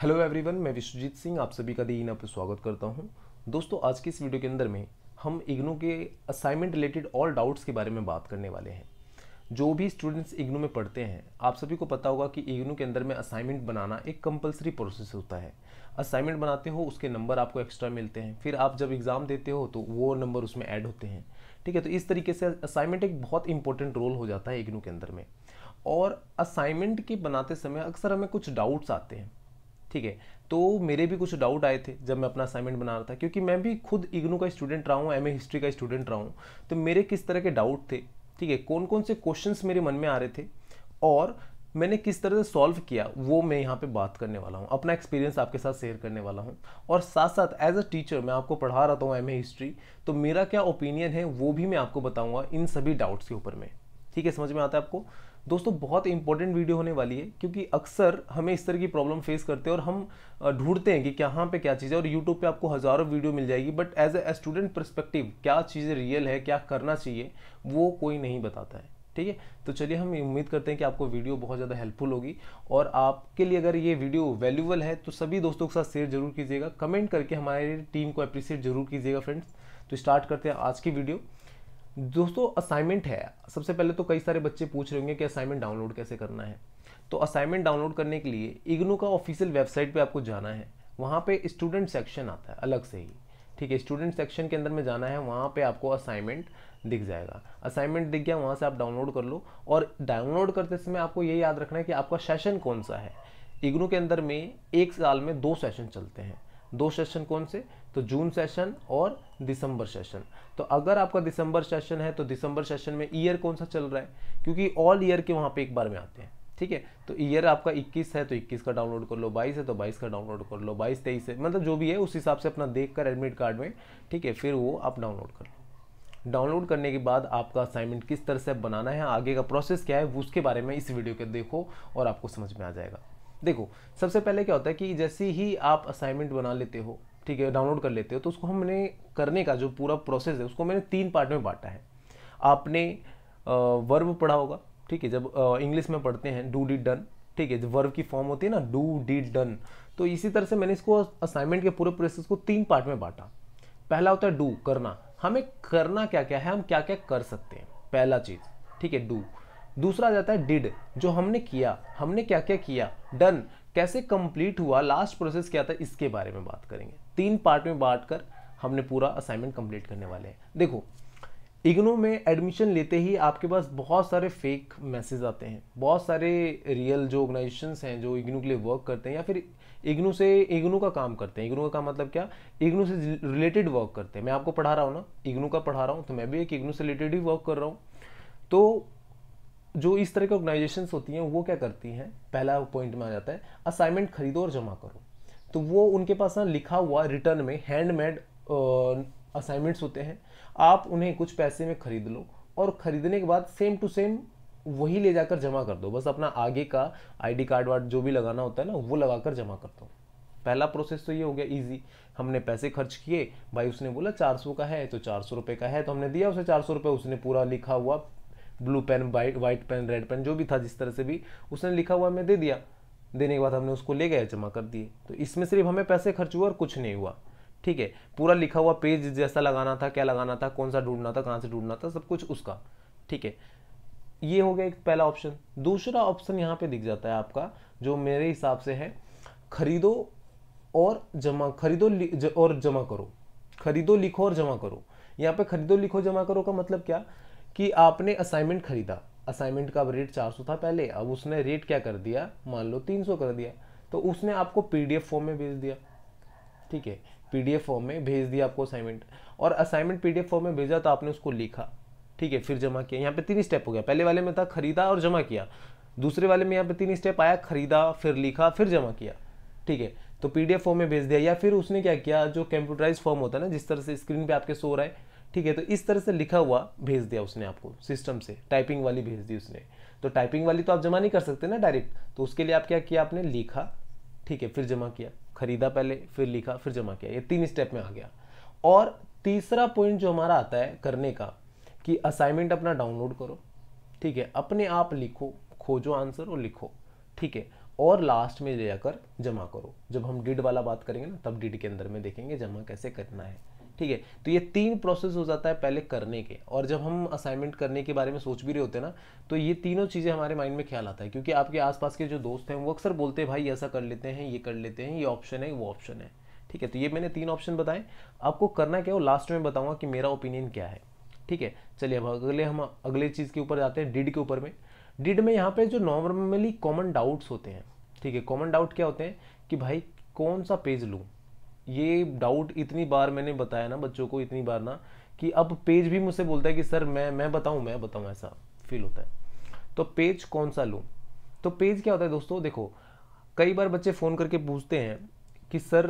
hello everyone मैं विश्वजीत सिंह आप सभी का दीना पर स्वागत करता हूं दोस्तों आज की इस वीडियो के अंदर में हम इग्नो के असाइनमेंट रिलेटेड ऑल डाउट्स के बारे में बात करने वाले हैं जो भी स्टूडेंट्स इग्नो में पढ़ते हैं आप सभी को पता होगा कि इग्नो के अंदर में असाइनमेंट बनाना एक कंपलसरी प्रोसेस होता है असाइनमेंट बनाते हो उसके नंबर आपको एक्स्ट्रा मिलते हैं फिर आप जब एग्ज़ाम देते हो तो वो नंबर उसमें ऐड होते हैं ठीक है तो इस तरीके से असाइनमेंट एक बहुत इंपॉर्टेंट रोल हो जाता है इग्नो के अंदर में और असाइनमेंट के बनाते समय अक्सर हमें कुछ डाउट्स आते हैं ठीक है तो मेरे भी कुछ डाउट आए थे जब मैं अपना असाइनमेंट बना रहा था क्योंकि मैं भी खुद इग्नू का स्टूडेंट रहा हूँ एम हिस्ट्री का स्टूडेंट रहा हूँ तो मेरे किस तरह के डाउट थे ठीक है कौन कौन से क्वेश्चंस मेरे मन में आ रहे थे और मैंने किस तरह से सॉल्व किया वो मैं यहाँ पे बात करने वाला हूँ अपना एक्सपीरियंस आपके साथ शेयर करने वाला हूँ और साथ साथ एज अ टीचर मैं आपको पढ़ा रहा हूँ एम हिस्ट्री तो मेरा क्या ओपिनियन है वो भी मैं आपको बताऊँगा इन सभी डाउट्स के ऊपर में ठीक है समझ में आता है आपको दोस्तों बहुत इंपॉर्टेंट वीडियो होने वाली है क्योंकि अक्सर हमें इस तरह की प्रॉब्लम फेस करते हैं और हम ढूंढते हैं कि कहाँ पे क्या चीज़ है और यूट्यूब पे आपको हज़ारों वीडियो मिल जाएगी but as a student perspective क्या चीज़ें रियल है क्या करना चाहिए वो कोई नहीं बताता है ठीक है तो चलिए हम उम्मीद करते हैं कि आपको वीडियो बहुत ज़्यादा हेल्पफुल होगी और आपके लिए अगर ये वीडियो वैल्यूबल है तो सभी दोस्तों के साथ शेयर जरूर कीजिएगा कमेंट करके हमारे टीम को अप्रिसिएट जरूर कीजिएगा फ्रेंड्स तो स्टार्ट करते हैं आज की वीडियो दोस्तों असाइनमेंट है सबसे पहले तो कई सारे बच्चे पूछ रहे होंगे कि असाइनमेंट डाउनलोड कैसे करना है तो असाइनमेंट डाउनलोड करने के लिए इग्नू का ऑफिशियल वेबसाइट पे आपको जाना है वहाँ पे स्टूडेंट सेक्शन आता है अलग से ही ठीक है स्टूडेंट सेक्शन के अंदर में जाना है वहाँ पे आपको असाइनमेंट दिख जाएगा असाइनमेंट दिख गया वहाँ से आप डाउनलोड कर लो और डाउनलोड करते समय आपको ये याद रखना है कि आपका सेशन कौन सा है इग्नू के अंदर में एक साल में दो सेशन चलते हैं दो सेशन कौन से तो जून सेशन और दिसंबर सेशन तो अगर आपका दिसंबर सेशन है तो दिसंबर सेशन में ईयर कौन सा चल रहा है क्योंकि ऑल ईयर के वहाँ पे एक बार में आते हैं ठीक है तो ईयर आपका 21 है तो 21 का डाउनलोड कर लो 22 है तो 22 का डाउनलोड कर लो 22 तेईस है मतलब जो भी है उस हिसाब से अपना देख कर एडमिट कार्ड में ठीक है फिर वो आप डाउनलोड कर लो डाउनलोड करने के बाद आपका असाइनमेंट किस तरह से बनाना है आगे का प्रोसेस क्या है उसके बारे में इस वीडियो के देखो और आपको समझ में आ जाएगा देखो सबसे पहले क्या होता है कि जैसे ही आप असाइनमेंट बना लेते हो ठीक है डाउनलोड कर लेते हो तो उसको हमने करने का जो पूरा प्रोसेस है उसको मैंने तीन पार्ट में बांटा है आपने वर्ब पढ़ा होगा ठीक है जब इंग्लिश में पढ़ते हैं डू डी डन ठीक है जब वर्ब की फॉर्म होती है ना डू डी डन तो इसी तरह से मैंने इसको असाइनमेंट के पूरे प्रोसेस को तीन पार्ट में बांटा पहला होता है डू करना हमें करना क्या क्या है हम क्या क्या कर सकते हैं पहला चीज़ ठीक है डू दूसरा जाता है डिड जो हमने किया हमने क्या क्या किया डन कैसे कंप्लीट हुआ लास्ट प्रोसेस क्या था इसके बारे में बात करेंगे तीन पार्ट में बांट कर हमने पूरा असाइनमेंट कंप्लीट करने वाले हैं देखो इग्नो में एडमिशन लेते ही आपके पास बहुत सारे फेक मैसेज आते हैं बहुत सारे रियल जो ऑर्गेनाइजेशन हैं जो इग्नू के लिए वर्क करते हैं या फिर इग्नू से इग्नू का काम करते हैं इग्नू का काम मतलब क्या इग्नू से रिलेटेड वर्क करते हैं मैं आपको पढ़ा रहा हूँ ना इग्नू का पढ़ा रहा हूँ तो मैं भी एक इग्नू से रिलेटेड ही वर्क कर रहा हूँ तो जो इस तरह की ऑर्गेनाइजेशन होती हैं वो क्या करती हैं पहला पॉइंट में आ जाता है असाइनमेंट खरीदो और जमा करो तो वो उनके पास ना लिखा हुआ रिटर्न में हैंडमेड असाइनमेंट्स होते हैं आप उन्हें कुछ पैसे में खरीद लो और ख़रीदने के बाद सेम टू सेम वही ले जाकर जमा कर दो बस अपना आगे का आईडी कार्ड वार्ड जो भी लगाना होता है ना वो लगाकर जमा कर दो पहला प्रोसेस तो ये हो गया इजी हमने पैसे खर्च किए भाई उसने बोला चार सौ का है तो चार सौ रुपये का है तो हमने दिया उसे चार सौ रुपये उसने पूरा लिखा हुआ blue pen white white pen red pen जो भी था जिस तरह से भी उसने लिखा हुआ हमें दे दिया देने के बाद हमने उसको ले गया जमा कर दिए तो इसमें सिर्फ हमें पैसे खर्च हुआ और कुछ नहीं हुआ ठीक है पूरा लिखा हुआ पेज जैसा लगाना था क्या लगाना था कौन सा ढूंढना था कहाँ से ढूंढना था सब कुछ उसका ठीक है ये हो गया एक पहला ऑप्शन दूसरा ऑप्शन यहाँ पे दिख जाता है आपका जो मेरे हिसाब से है खरीदो और जमा खरीदो ज, और जमा करो खरीदो लिखो और जमा करो यहाँ पे खरीदो लिखो जमा करो का मतलब क्या कि आपने असाइनमेंट खरीदा असाइनमेंट का रेट 400 था पहले अब उसने रेट क्या कर दिया मान लो 300 कर दिया तो उसने आपको पीडीएफ फॉर्म में भेज दिया ठीक है पीडीएफ फॉर्म में भेज दिया आपको असाइनमेंट और असाइनमेंट पीडीएफ फॉर्म में भेजा तो आपने उसको लिखा ठीक है फिर जमा किया यहाँ पे तीन स्टेप हो गया पहले वाले में था खरीदा और जमा किया दूसरे वाले में यहाँ पे तीन स्टेप आया खरीदा फिर लिखा फिर जमा किया ठीक है तो पीडीएफ फॉर्म में भेज दिया या फिर उसने क्या किया जो कंप्यूटराइज फॉर्म होता है ना जिस तरह से स्क्रीन पे आपके सो रहा है ठीक है तो इस तरह से लिखा हुआ भेज दिया उसने आपको सिस्टम से टाइपिंग वाली भेज दी उसने तो टाइपिंग वाली तो आप जमा नहीं कर सकते ना डायरेक्ट तो उसके लिए आप क्या किया आपने लिखा ठीक है फिर जमा किया खरीदा पहले फिर लिखा फिर जमा किया ये तीन स्टेप में आ गया और तीसरा पॉइंट जो हमारा आता है करने का कि असाइनमेंट अपना डाउनलोड करो ठीक है अपने आप लिखो खोजो आंसर और लिखो ठीक है और लास्ट में ले जाकर जमा करो जब हम डिड वाला बात करेंगे ना तब डिड के अंदर में देखेंगे जमा कैसे करना है ठीक है तो ये तीन प्रोसेस हो जाता है पहले करने के और जब हम असाइनमेंट करने के बारे में सोच भी रहे होते हैं ना तो ये तीनों चीज़ें हमारे माइंड में ख्याल आता है क्योंकि आपके आसपास के जो दोस्त हैं वो अक्सर बोलते हैं भाई ऐसा कर लेते हैं ये कर लेते हैं ये ऑप्शन है वो ऑप्शन है ठीक है तो ये मैंने तीन ऑप्शन बताए आपको करना क्या है वो लास्ट में बताऊँगा कि मेरा ओपिनियन क्या है ठीक है चलिए अब अगले हम अगले चीज़ के ऊपर जाते हैं डिड के ऊपर में डिड में यहाँ पर जो नॉर्मली कॉमन डाउट्स होते हैं ठीक है कॉमन डाउट क्या होते हैं कि भाई कौन सा पेज लूँ ये डाउट इतनी बार मैंने बताया ना बच्चों को इतनी बार ना कि अब पेज भी मुझसे बोलता है कि सर मैं मैं बताऊं मैं बताऊँ ऐसा फील होता है तो पेज कौन सा लूँ तो पेज क्या होता है दोस्तों देखो कई बार बच्चे फ़ोन करके पूछते हैं कि सर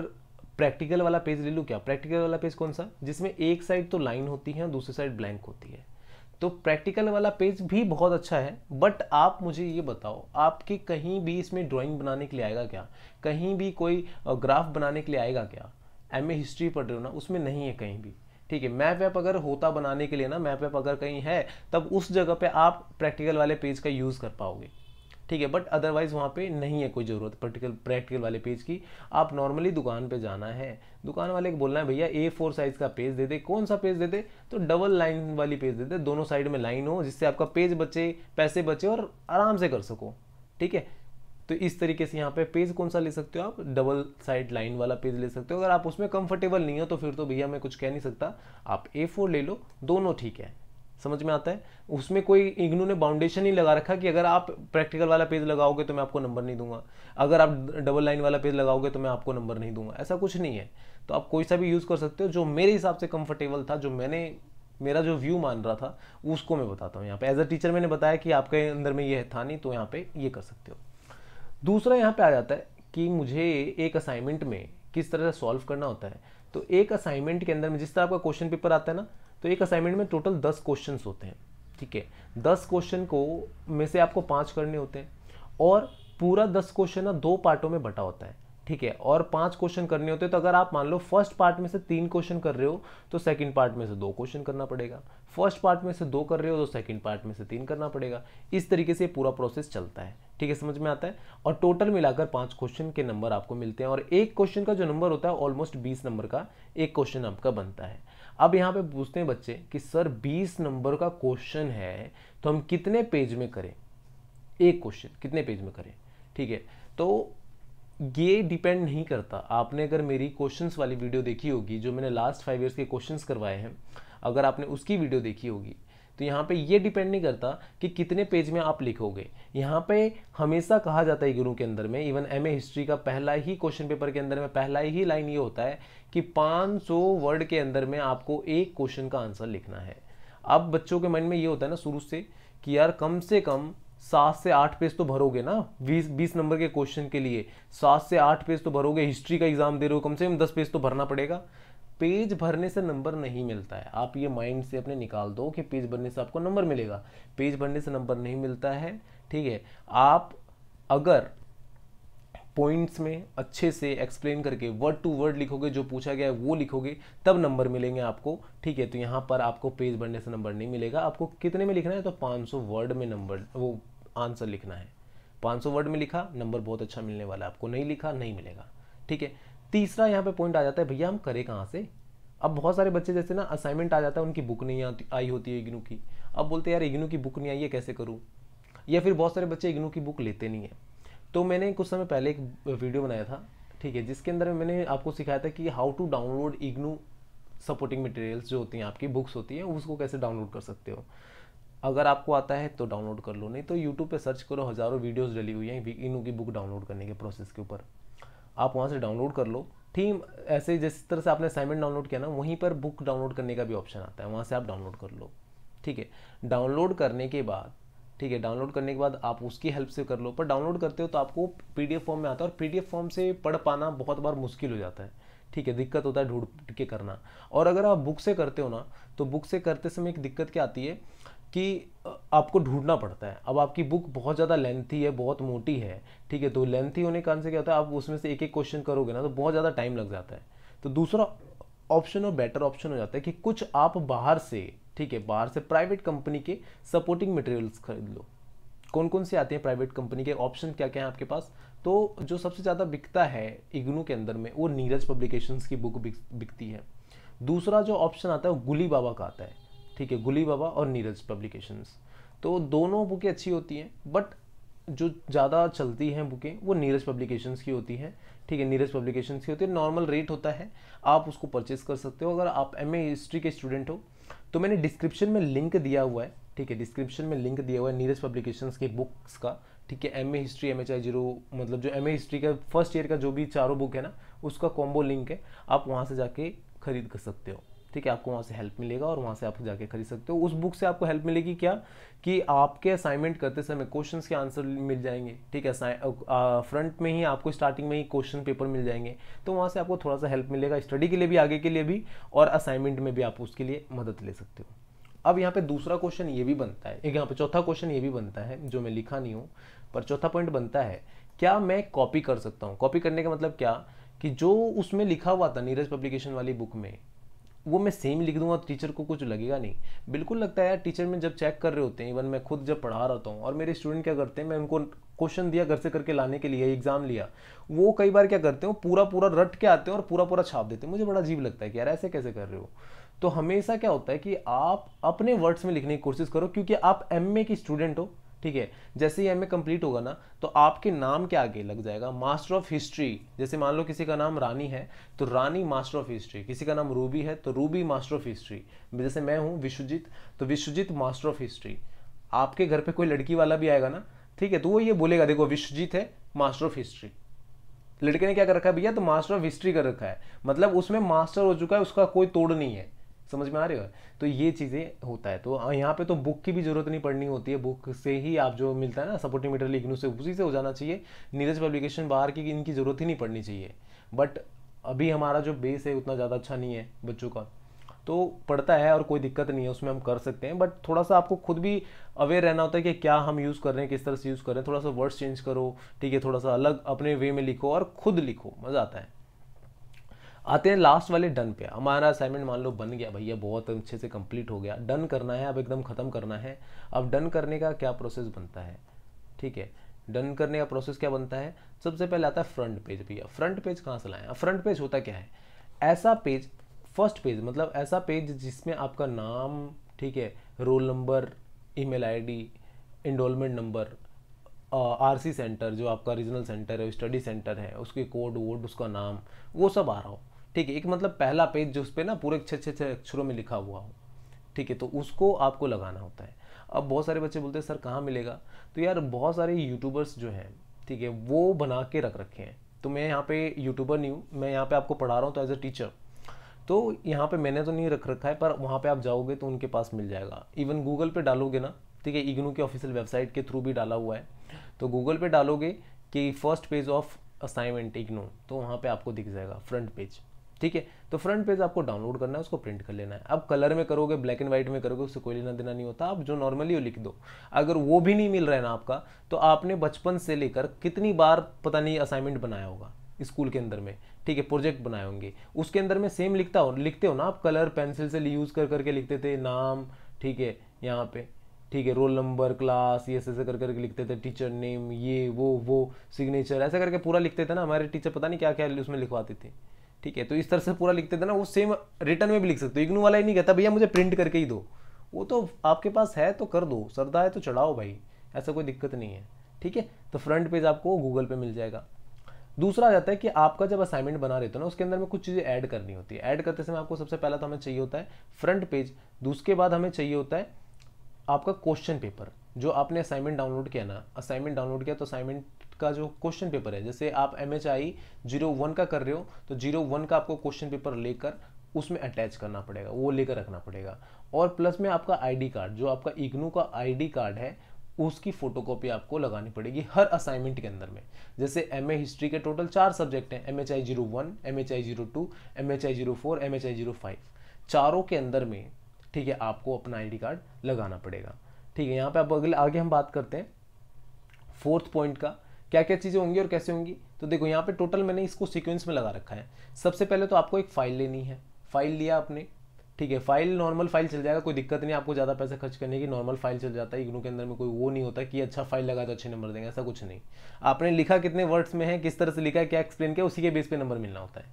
प्रैक्टिकल वाला पेज ले लूँ क्या प्रैक्टिकल वाला पेज कौन सा जिसमें एक साइड तो लाइन होती है और दूसरी साइड ब्लैंक होती है तो प्रैक्टिकल वाला पेज भी बहुत अच्छा है बट आप मुझे ये बताओ आपके कहीं भी इसमें ड्राइंग बनाने के लिए आएगा क्या कहीं भी कोई ग्राफ बनाने के लिए आएगा क्या एम हिस्ट्री पढ़ रहे हो ना उसमें नहीं है कहीं भी ठीक है मैप वैप अगर होता बनाने के लिए ना मैप वैप अगर कहीं है तब उस जगह पे आप प्रैक्टिकल वाले पेज का यूज़ कर पाओगे ठीक है बट अदरवाइज़ वहाँ पे नहीं है कोई ज़रूरत प्रैक्टिकल प्रैक्टिकल वाले पेज की आप नॉर्मली दुकान पे जाना है दुकान वाले को बोलना है भैया ए फोर साइज़ का पेज दे दे कौन सा पेज दे दे तो डबल लाइन वाली पेज दे दे दोनों साइड में लाइन हो जिससे आपका पेज बचे पैसे बचे और आराम से कर सको ठीक है तो इस तरीके से यहाँ पे पेज कौन सा ले सकते हो आप डबल साइड लाइन वाला पेज ले सकते हो अगर आप उसमें कंफर्टेबल नहीं हो तो फिर तो भैया मैं कुछ कह नहीं सकता आप ए फोर ले लो दोनों ठीक है समझ में आता है उसमें कोई इग्नू ने बाउंडेशन नहीं लगा रखा कि अगर आप प्रैक्टिकल वाला पेज लगाओगे तो मैं आपको नंबर नहीं दूंगा अगर आप डबल लाइन वाला पेज लगाओगे तो मैं आपको नंबर नहीं दूंगा ऐसा कुछ नहीं है तो आप कोई सा भी यूज़ कर सकते हो जो मेरे हिसाब से कंफर्टेबल था जो मैंने मेरा जो व्यू मान रहा था उसको मैं बताता हूँ यहाँ पे एज अ टीचर मैंने बताया कि आपके अंदर में ये था नहीं तो यहाँ पे ये कर सकते हो दूसरा यहाँ पे आ जाता है कि मुझे एक असाइनमेंट में किस तरह से सॉल्व करना होता है तो एक असाइनमेंट के अंदर में जिस तरह आपका क्वेश्चन पेपर आता है ना तो एक असाइनमेंट में टोटल दस क्वेश्चन होते हैं ठीक है दस क्वेश्चन को में से आपको पाँच करने होते हैं और पूरा दस क्वेश्चन ना दो पार्टों में बटा होता है ठीक है और पांच क्वेश्चन करने होते हैं तो अगर आप मान लो फर्स्ट पार्ट में से तीन क्वेश्चन कर रहे हो तो सेकंड पार्ट में से दो क्वेश्चन करना पड़ेगा फर्स्ट पार्ट में से दो कर रहे हो तो सेकंड पार्ट में से तीन करना पड़ेगा इस तरीके से पूरा प्रोसेस चलता है ठीक है समझ में आता है और टोटल मिलाकर पांच क्वेश्चन के नंबर आपको मिलते हैं और एक क्वेश्चन का जो नंबर होता है ऑलमोस्ट बीस नंबर का एक क्वेश्चन आपका बनता है अब यहाँ पे पूछते हैं बच्चे कि सर 20 नंबर का क्वेश्चन है तो हम कितने पेज में करें एक क्वेश्चन कितने पेज में करें ठीक है तो ये डिपेंड नहीं करता आपने अगर मेरी क्वेश्चंस वाली वीडियो देखी होगी जो मैंने लास्ट फाइव ईयर्स के क्वेश्चंस करवाए हैं अगर आपने उसकी वीडियो देखी होगी तो यहाँ पे ये डिपेंड नहीं करता कि कितने पेज में आप लिखोगे यहाँ पे हमेशा कहा जाता है गुरु के अंदर में इवन एम हिस्ट्री का पहला ही क्वेश्चन पेपर के अंदर में पहला ही लाइन ये होता है कि 500 वर्ड के अंदर में आपको एक क्वेश्चन का आंसर लिखना है अब बच्चों के माइंड में ये होता है ना शुरू से कि यार कम से कम सात से आठ पेज तो भरोगे ना बीस बीस नंबर के क्वेश्चन के लिए सात से आठ पेज तो भरोगे हिस्ट्री का एग्जाम दे रहे हो कम से कम दस पेज तो भरना पड़ेगा पेज भरने से नंबर नहीं मिलता है आप ये माइंड से अपने निकाल दो कि पेज भरने से आपको नंबर मिलेगा पेज भरने से नंबर नहीं मिलता है ठीक है आप अगर पॉइंट्स में अच्छे से एक्सप्लेन करके वर्ड टू वर्ड लिखोगे जो पूछा गया है वो लिखोगे तब नंबर मिलेंगे आपको ठीक है तो यहाँ पर आपको पेज भरने से नंबर नहीं मिलेगा आपको कितने में लिखना है तो 500 वर्ड में नंबर वो आंसर लिखना है 500 वर्ड में लिखा नंबर बहुत अच्छा मिलने वाला है आपको नहीं लिखा नहीं मिलेगा ठीक है तीसरा यहाँ पे पॉइंट आ जाता है भैया हम करें कहाँ से अब बहुत सारे बच्चे जैसे ना असाइनमेंट आ जाता है उनकी बुक नहीं आती आई होती है इग्नू की अब बोलते यार इग्नू की बुक नहीं आई है कैसे करूँ या फिर बहुत सारे बच्चे इग्नू की बुक लेते नहीं हैं तो मैंने कुछ समय पहले एक वीडियो बनाया था ठीक है जिसके अंदर मैंने आपको सिखाया था कि how to download IGNOU supporting materials जो होती हैं आपकी बुक्स होती हैं उसको कैसे डाउनलोड कर सकते हो अगर आपको आता है तो डाउनलोड कर लो नहीं तो यूट्यूब पे सर्च करो हज़ारों वीडियोस डली हुई हैं इनू की बुक डाउनलोड करने के प्रोसेस के ऊपर आप वहाँ से डाउनलोड कर लो ठीक ऐसे जिस तरह से आपने असाइनमेंट डाउनलोड किया ना वहीं पर बुक डाउनलोड करने का भी ऑप्शन आता है वहाँ से आप डाउनलोड कर लो ठीक है डाउनलोड करने के बाद ठीक है डाउनलोड करने के बाद आप उसकी हेल्प से कर लो पर डाउनलोड करते हो तो आपको पीडीएफ फॉर्म में आता है और पीडीएफ फॉर्म से पढ़ पाना बहुत बार मुश्किल हो जाता है ठीक है दिक्कत होता है ढूंढ के करना और अगर आप बुक से करते हो ना तो बुक से करते समय एक दिक्कत क्या आती है कि आपको ढूंढना पड़ता है अब आपकी बुक बहुत ज़्यादा लेंथी है बहुत मोटी है ठीक है तो लेंथी होने के कारण से क्या होता है आप उसमें से एक एक क्वेश्चन करोगे ना तो बहुत ज़्यादा टाइम लग जाता है तो दूसरा ऑप्शन और बेटर ऑप्शन हो जाता है कि कुछ आप बाहर से ठीक है बाहर से प्राइवेट कंपनी के सपोर्टिंग मटेरियल्स खरीद लो कौन कौन से आते हैं प्राइवेट कंपनी के ऑप्शन क्या क्या हैं आपके पास तो जो सबसे ज़्यादा बिकता है इग्नू के अंदर में वो नीरज पब्लिकेशंस की बुक बिकती है दूसरा जो ऑप्शन आता है वो गुली बाबा का आता है ठीक है गुली बाबा और नीरज पब्लिकेशंस तो दोनों बुकें अच्छी होती हैं बट जो ज़्यादा चलती हैं बुकें वो नीरज पब्लिकेशंस की होती हैं ठीक है नीरज पब्लिकेशंस की होती है नॉर्मल रेट होता है आप उसको परचेस कर सकते हो अगर आप एम हिस्ट्री के स्टूडेंट हो तो मैंने डिस्क्रिप्शन में लिंक दिया हुआ है ठीक है डिस्क्रिप्शन में लिंक दिया हुआ है नीरज पब्लिकेशन की बुक्स का ठीक है M A history M H I zero मतलब जो एम ए हिस्ट्री का फर्स्ट ईयर का जो भी चारों बुक है ना उसका कॉम्बो लिंक है आप वहाँ से जाके खरीद कर सकते हो ठीक है आपको वहाँ से हेल्प मिलेगा और वहाँ से आप जाके खरीद सकते हो उस बुक से आपको हेल्प मिलेगी क्या कि आपके असाइनमेंट करते समय क्वेश्चन के आंसर मिल जाएंगे ठीक है फ्रंट में ही आपको स्टार्टिंग में ही क्वेश्चन पेपर मिल जाएंगे तो वहाँ से आपको थोड़ा सा हेल्प मिलेगा स्टडी के लिए भी आगे के लिए भी और असाइनमेंट में भी आप उसके लिए मदद ले सकते हो अब यहाँ पे दूसरा क्वेश्चन ये भी बनता है एक यहाँ पे चौथा क्वेश्चन ये भी बनता है जो मैं लिखा नहीं हूँ पर चौथा पॉइंट बनता है क्या मैं कॉपी कर सकता हूँ कॉपी करने का मतलब क्या कि जो उसमें लिखा हुआ था नीरज पब्लिकेशन वाली बुक में वो मैं सेम लिख दूंगा टीचर को कुछ लगेगा नहीं बिल्कुल लगता है यार टीचर में जब चेक कर रहे होते हैं इवन मैं खुद जब पढ़ा रहता हूँ और मेरे स्टूडेंट क्या करते हैं मैं उनको क्वेश्चन दिया घर से करके लाने के लिए एग्जाम लिया वो कई बार क्या करते हैं पूरा पूरा रट के आते हैं और पूरा पूरा छाप देते हैं मुझे बड़ा अजीब लगता है कि यार ऐसे कैसे कर रहे हो तो हमेशा क्या होता है कि आप अपने वर्ड्स में लिखने की कोशिश करो क्योंकि आप एम की स्टूडेंट हो ठीक है जैसे ही एम ए कम्प्लीट होगा ना तो आपके नाम के आगे लग जाएगा मास्टर ऑफ हिस्ट्री जैसे मान लो किसी का नाम रानी है तो रानी मास्टर ऑफ हिस्ट्री किसी का नाम रूबी है तो रूबी मास्टर ऑफ हिस्ट्री जैसे मैं हूँ विश्वजीत तो विश्वजीत मास्टर ऑफ हिस्ट्री आपके घर पर कोई लड़की वाला भी आएगा ना ठीक है तो वो ये बोलेगा देखो विश्वजीत है मास्टर ऑफ हिस्ट्री लड़के ने क्या कर रखा है भैया तो मास्टर ऑफ हिस्ट्री कर रखा है मतलब उसमें मास्टर हो चुका है उसका कोई तोड़ नहीं है समझ में आ रहे हो तो ये चीज़ें होता है तो यहाँ पे तो बुक की भी जरूरत नहीं पड़नी होती है बुक से ही आप जो मिलता है ना सपोर्टिंग मेटर लिखने से उसी से हो जाना चाहिए नीरज पब्लिकेशन बाहर की इनकी ज़रूरत ही नहीं पड़नी चाहिए बट अभी हमारा जो बेस है उतना ज़्यादा अच्छा नहीं है बच्चों का तो पढ़ता है और कोई दिक्कत नहीं है उसमें हम कर सकते हैं बट थोड़ा सा आपको खुद भी अवेयर रहना होता है कि क्या हम यूज़ कर रहे हैं किस तरह से यूज़ कर रहे हैं थोड़ा सा वर्ड्स चेंज करो ठीक है थोड़ा सा अलग अपने वे में लिखो और खुद लिखो मज़ा आता है आते हैं लास्ट वाले डन पे हमारा असाइनमेंट मान लो बन गया भैया बहुत अच्छे से कंप्लीट हो गया डन करना है अब एकदम ख़त्म करना है अब डन करने का क्या प्रोसेस बनता है ठीक है डन करने का प्रोसेस क्या बनता है सबसे पहले आता है फ्रंट पेज भैया फ्रंट पेज कहाँ से लाएँ फ्रंट पेज होता क्या है ऐसा पेज फर्स्ट पेज मतलब ऐसा पेज जिसमें आपका नाम ठीक है roll number email ID enrollment number RC centre जो आपका रीजनल सेंटर है स्टडी सेंटर है उसके कोड वोड उसका नाम वो सब आ रहा हो ठीक है एक मतलब पहला पेज जो उस पर ना पूरे अच्छे अच्छे अच्छे अक्षरों में लिखा हुआ हो ठीक है तो उसको आपको लगाना होता है अब बहुत सारे बच्चे बोलते हैं सर कहाँ मिलेगा तो यार बहुत सारे यूट्यूबर्स जो हैं ठीक है वो बना के रख रखे हैं तो मैं यहाँ पे यूट्यूबर नहीं हूँ मैं यहाँ पे आपको पढ़ा रहा हूँ तो एज अ टीचर तो यहाँ पे मैंने तो नहीं रख रखा है पर वहाँ पे आप जाओगे तो उनके पास मिल जाएगा इवन गूगल पे डालोगे ना ठीक है इग्नू की ऑफिशियल वेबसाइट के थ्रू भी डाला हुआ है तो गूगल पे डालोगे कि first page of assignment IGNOU तो वहाँ पे आपको दिख जाएगा फ्रंट पेज ठीक है तो फ्रंट पेज आपको डाउनलोड करना है उसको प्रिंट कर लेना है अब कलर में करोगे ब्लैक एंड व्हाइट में करोगे उससे कोई लेना देना नहीं होता आप जो नॉर्मली वो लिख दो अगर वो भी नहीं मिल रहा है ना आपका तो आपने बचपन से लेकर कितनी बार पता नहीं असाइनमेंट बनाया होगा स्कूल के अंदर में ठीक है प्रोजेक्ट बनाए होंगे उसके अंदर में सेम लिखता हो लिखते हो ना आप कलर पेंसिल से यूज़ कर करके लिखते थे नाम ठीक है यहाँ पे ठीक है रोल नंबर क्लास ये ऐसे ऐसे कर करके लिखते थे टीचर नेम ये वो वो सिग्नेचर ऐसा करके पूरा लिखते थे ना हमारे टीचर पता नहीं क्या क्या उसमें लिखवाते थे ठीक है तो इस तरह से पूरा लिखते थे ना वो सेम रिटर्न में भी लिख सकते हो इग्नू वाला ही नहीं कहता भैया मुझे प्रिंट करके ही दो वो तो आपके पास है तो कर दो सरदा है तो चढ़ाओ भाई ऐसा कोई दिक्कत नहीं है ठीक है तो फ्रंट पेज आपको गूगल पे मिल जाएगा दूसरा आ जाता है कि आपका जब असाइनमेंट बना रहे हो ना उसके अंदर में कुछ चीज़ें ऐड करनी होती है ऐड करते समय आपको सबसे पहला तो हमें चाहिए होता है फ्रंट पेज दूसरे बाद हमें चाहिए होता है आपका क्वेश्चन पेपर जो आपने असाइनमेंट डाउनलोड किया ना असाइनमेंट डाउनलोड किया तो असाइनमेंट का जो क्वेश्चन पेपर है जैसे आप M H I zero one का कर रहे हो तो जीरो वन का आपको क्वेश्चन पेपर लेकर उसमें अटैच करना पड़ेगा वो लेकर रखना पड़ेगा और प्लस में आपका आईडी कार्ड जो आपका इग्नू का आईडी कार्ड है उसकी फोटोकॉपी आपको लगानी पड़ेगी हर असाइनमेंट के अंदर में जैसे एम हिस्ट्री के टोटल चार सब्जेक्ट हैं M H I zero one M H I zero two M H I zero four M H I zero five चारों के अंदर में ठीक है आपको अपना आईडी कार्ड लगाना पड़ेगा ठीक है यहाँ पे अब अगले आगे हम बात करते हैं फोर्थ पॉइंट का क्या क्या चीज़ें होंगी और कैसे होंगी तो देखो यहाँ पे टोटल मैंने इसको सीक्वेंस में लगा रखा है सबसे पहले तो आपको एक फाइल लेनी है फाइल लिया आपने ठीक है फाइल नॉर्मल फाइल चल जाएगा कोई दिक्कत नहीं आपको ज़्यादा पैसा खर्च करने की नॉर्मल फाइल चल जाता है इग्नू के अंदर में कोई वो नहीं होता कि अच्छा फाइल लगा तो अच्छे नंबर देंगे ऐसा कुछ नहीं आपने लिखा कितने वर्ड्स में है किस तरह से लिखा है क्या एक्सप्लेन किया उसी के बेस पे नंबर मिलना होता है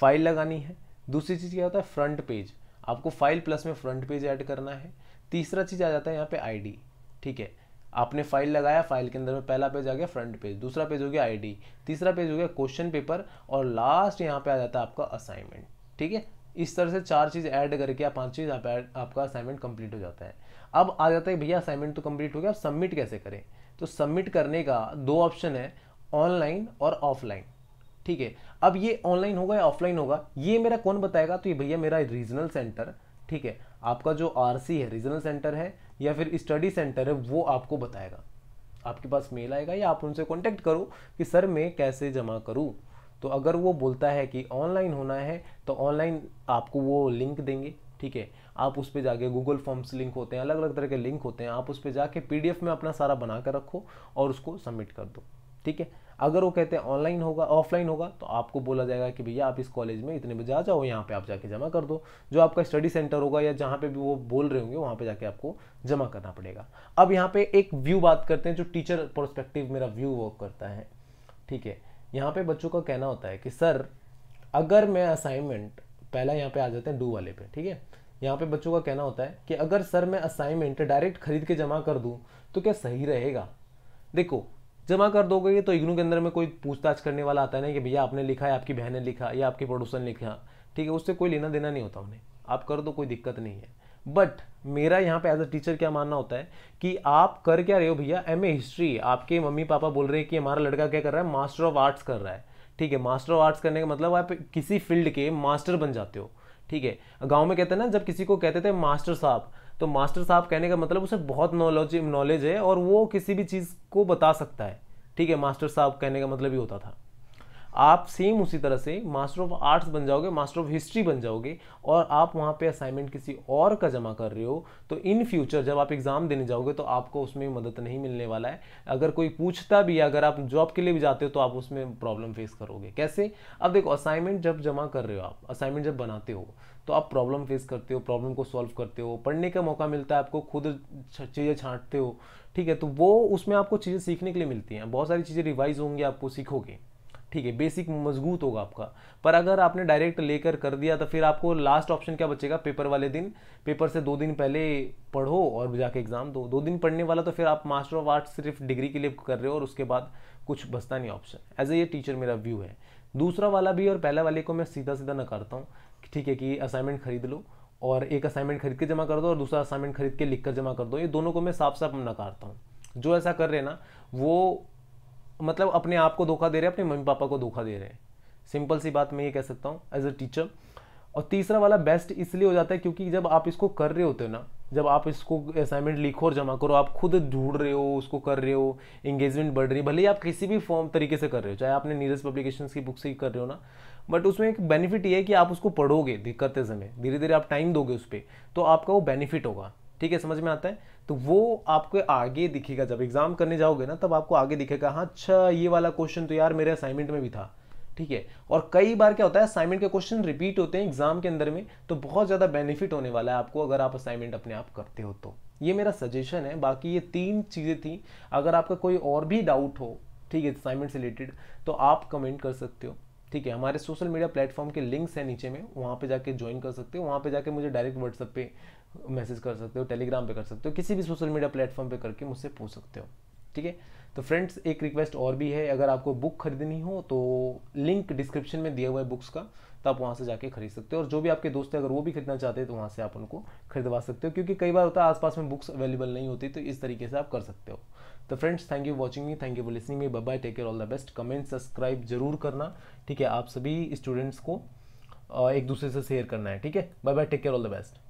फाइल लगानी है दूसरी चीज़ क्या होता है फ्रंट पेज आपको फाइल प्लस में फ्रंट पेज ऐड करना है तीसरा चीज़ आ जाता है यहाँ पे आईडी ठीक है आपने फाइल लगाया फाइल के अंदर में पहला पेज आ गया फ्रंट पेज दूसरा पेज हो गया आईडी तीसरा पेज हो गया क्वेश्चन पेपर और लास्ट यहाँ पे आ जाता है आपका असाइनमेंट ठीक है इस तरह से चार चीज़ ऐड करके आप पांच चीज़ आप आपका असाइनमेंट कंप्लीट हो जाता है अब आ जाता है भैया असाइनमेंट तो कंप्लीट हो गया आप सबमिट कैसे करें तो सबमिट करने का दो ऑप्शन है ऑनलाइन और ऑफलाइन ठीक है अब ये ऑनलाइन होगा या ऑफलाइन होगा ये मेरा कौन बताएगा तो ये भैया मेरा रीजनल सेंटर ठीक है आपका जो आर है रीजनल सेंटर है या फिर स्टडी सेंटर है वो आपको बताएगा आपके पास मेल आएगा या आप उनसे कॉन्टैक्ट करो कि सर मैं कैसे जमा करूँ तो अगर वो बोलता है कि ऑनलाइन होना है तो ऑनलाइन आपको वो लिंक देंगे ठीक है आप उस पर जाके गूगल फॉर्म्स लिंक होते हैं अलग अलग तरह के लिंक होते हैं आप उस पर जाके पीडीएफ में अपना सारा बना कर रखो और उसको सबमिट कर दो ठीक है अगर वो कहते हैं ऑनलाइन होगा ऑफलाइन होगा तो आपको बोला जाएगा कि भैया आप इस कॉलेज में इतने बजे आ जाओ यहाँ पे आप जाके जमा कर दो जो आपका स्टडी सेंटर होगा या जहाँ पे भी वो बोल रहे होंगे वहाँ पे जाके आपको जमा करना पड़ेगा अब यहाँ पे एक व्यू बात करते हैं जो टीचर परस्पेक्टिव मेरा व्यू वर्क करता है ठीक है यहाँ पे बच्चों का कहना होता है कि सर अगर मैं असाइनमेंट पहला यहाँ पे आ जाते हैं डू वाले पे ठीक है यहाँ पे बच्चों का कहना होता है कि अगर सर मैं असाइनमेंट डायरेक्ट खरीद के जमा कर दूँ तो क्या सही रहेगा देखो जमा कर दोगे तो इग्नू के अंदर में कोई पूछताछ करने वाला आता है ना कि भैया आपने लिखा है आपकी बहन ने लिखा या आपकी प्रोड्यूसर ने लिखा ठीक है उससे कोई लेना देना नहीं होता उन्हें आप कर दो कोई दिक्कत नहीं है बट मेरा यहाँ पे एज अ टीचर क्या मानना होता है कि आप कर क्या रहे हो भैया एम ए हिस्ट्री आपके मम्मी पापा बोल रहे हैं कि हमारा लड़का क्या कर रहा है मास्टर ऑफ आर्ट्स कर रहा है ठीक है मास्टर ऑफ आर्ट्स करने का मतलब आप किसी फील्ड के मास्टर बन जाते हो ठीक है गांव में कहते हैं ना जब किसी को कहते थे मास्टर साहब तो मास्टर साहब कहने का मतलब उसे बहुत नॉलेज नॉलेज है और वो किसी भी चीज़ को बता सकता है ठीक है मास्टर साहब कहने का मतलब ही होता था आप सेम उसी तरह से मास्टर ऑफ आर्ट्स बन जाओगे मास्टर ऑफ हिस्ट्री बन जाओगे और आप वहाँ पे असाइनमेंट किसी और का जमा कर रहे हो तो इन फ्यूचर जब आप एग्ज़ाम देने जाओगे तो आपको उसमें मदद नहीं मिलने वाला है अगर कोई पूछता भी अगर आप जॉब के लिए भी जाते हो तो आप उसमें प्रॉब्लम फेस करोगे कैसे अब देखो असाइनमेंट जब जमा कर रहे हो आप असाइनमेंट जब बनाते हो तो आप प्रॉब्लम फेस करते हो प्रॉब्लम को सॉल्व करते हो पढ़ने का मौका मिलता है आपको खुद चीज़ें छाँटते हो ठीक है तो वो उसमें आपको चीज़ें सीखने के लिए मिलती हैं बहुत सारी चीज़ें रिवाइज होंगी आपको सीखोगे ठीक है बेसिक मजबूत होगा आपका पर अगर आपने डायरेक्ट लेकर कर दिया तो फिर आपको लास्ट ऑप्शन क्या बचेगा पेपर वाले दिन पेपर से दो दिन पहले पढ़ो और जाके एग्ज़ाम दो दो दिन पढ़ने वाला तो फिर आप मास्टर ऑफ आर्ट्स सिर्फ डिग्री के लिए कर रहे हो और उसके बाद कुछ बचता नहीं ऑप्शन एज ए ये टीचर मेरा व्यू है दूसरा वाला भी और पहला वाले को मैं सीधा सीधा नकारता हूँ ठीक है कि असाइनमेंट खरीद लो और एक असाइनमेंट खरीद के जमा कर दो और दूसरा असाइनमेंट खरीद के लिख कर जमा कर दो ये दोनों को मैं साफ साफ नकारता हूँ जो ऐसा कर रहे हैं ना वो मतलब अपने आप को धोखा दे रहे हैं अपने मम्मी पापा को धोखा दे रहे हैं सिंपल सी बात मैं ये कह सकता हूँ एज अ टीचर और तीसरा वाला बेस्ट इसलिए हो जाता है क्योंकि जब आप इसको कर रहे होते हो ना जब आप इसको असाइनमेंट लिखो और जमा करो आप खुद ढूंढ रहे हो उसको कर रहे हो इंगेजमेंट बढ़ रही है भले ही आप किसी भी फॉर्म तरीके से कर रहे हो चाहे आपने नीरज पब्लिकेशंस की बुक से ही कर रहे हो ना बट उसमें एक बेनिफिट ये है कि आप उसको पढ़ोगे करते समय धीरे धीरे आप टाइम दोगे उस पर तो आपका वो बेनिफिट होगा ठीक है समझ में आता है तो वो आपको आगे दिखेगा जब एग्जाम करने जाओगे ना तब आपको आगे दिखेगा हाँ अच्छा ये वाला क्वेश्चन तो यार मेरे असाइनमेंट में भी था ठीक है और कई बार क्या होता है असाइनमेंट के क्वेश्चन रिपीट होते हैं एग्जाम के अंदर में तो बहुत ज़्यादा बेनिफिट होने वाला है आपको अगर आप असाइनमेंट अपने आप करते हो तो ये मेरा सजेशन है बाकी ये तीन चीज़ें थी अगर आपका कोई और भी डाउट हो ठीक है असाइनमेंट से रिलेटेड तो आप कमेंट कर सकते हो ठीक है हमारे सोशल मीडिया प्लेटफॉर्म के लिंक्स हैं नीचे में वहाँ पे जाके ज्वाइन कर सकते हो वहाँ पे जाके मुझे डायरेक्ट व्हाट्सअप पे मैसेज कर सकते हो टेलीग्राम पे कर सकते हो किसी भी सोशल मीडिया प्लेटफॉर्म पे करके मुझसे पूछ सकते हो ठीक है तो फ्रेंड्स एक रिक्वेस्ट और भी है अगर आपको बुक खरीदनी हो तो लिंक डिस्क्रिप्शन में दिया हुआ है बुक्स का तो आप वहाँ से जाके खरीद सकते हो और जो भी आपके दोस्त हैं अगर वो भी खरीदना चाहते हैं तो वहाँ से आप उनको खरीदवा सकते हो क्योंकि कई बार होता है आसपास में बुक्स अवेलेबल नहीं होती तो इस तरीके से आप कर सकते हो तो friends thank you watching me thank you for listening me bye take care all the best comment subscribe जरूर करना ठीक है आप सभी स्टूडेंट्स को एक दूसरे से शेयर करना है ठीक है bye bye take care all the best